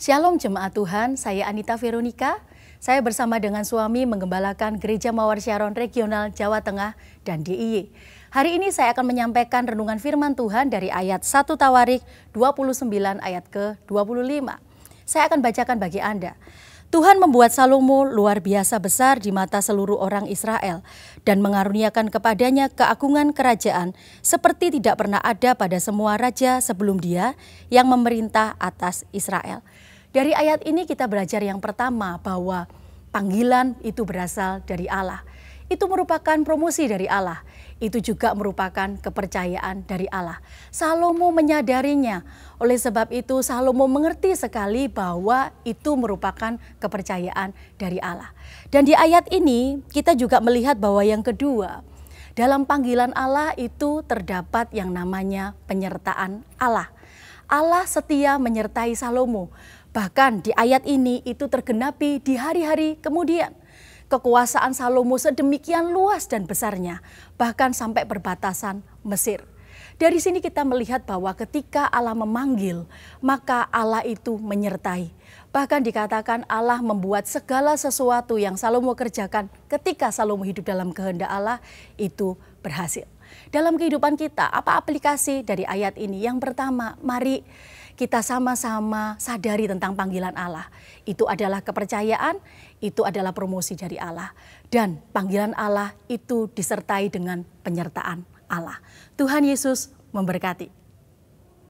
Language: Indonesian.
Shalom Jemaat Tuhan, saya Anita Veronica. Saya bersama dengan suami menggembalakan Gereja Mawar Syaron Regional Jawa Tengah dan DIY. Hari ini saya akan menyampaikan renungan firman Tuhan dari ayat 1 Tawarik 29 ayat ke-25. Saya akan bacakan bagi Anda. Tuhan membuat Salomo luar biasa besar di mata seluruh orang Israel dan mengaruniakan kepadanya keagungan kerajaan seperti tidak pernah ada pada semua raja sebelum dia yang memerintah atas Israel. Dari ayat ini kita belajar yang pertama bahwa panggilan itu berasal dari Allah. Itu merupakan promosi dari Allah. Itu juga merupakan kepercayaan dari Allah. Salomo menyadarinya. Oleh sebab itu Salomo mengerti sekali bahwa itu merupakan kepercayaan dari Allah. Dan di ayat ini kita juga melihat bahwa yang kedua, dalam panggilan Allah itu terdapat yang namanya penyertaan Allah. Allah setia menyertai Salomo. Bahkan di ayat ini itu tergenapi di hari-hari kemudian. Kekuasaan Salomo sedemikian luas dan besarnya, bahkan sampai perbatasan Mesir. Dari sini kita melihat bahwa ketika Allah memanggil, maka Allah itu menyertai. Bahkan dikatakan Allah membuat segala sesuatu yang Salomo kerjakan ketika Salomo hidup dalam kehendak Allah itu berhasil dalam kehidupan kita. Apa aplikasi dari ayat ini? Yang pertama, mari kita sama-sama sadari tentang panggilan Allah. Itu adalah kepercayaan, itu adalah promosi dari Allah. Dan panggilan Allah itu disertai dengan penyertaan Allah. Tuhan Yesus memberkati.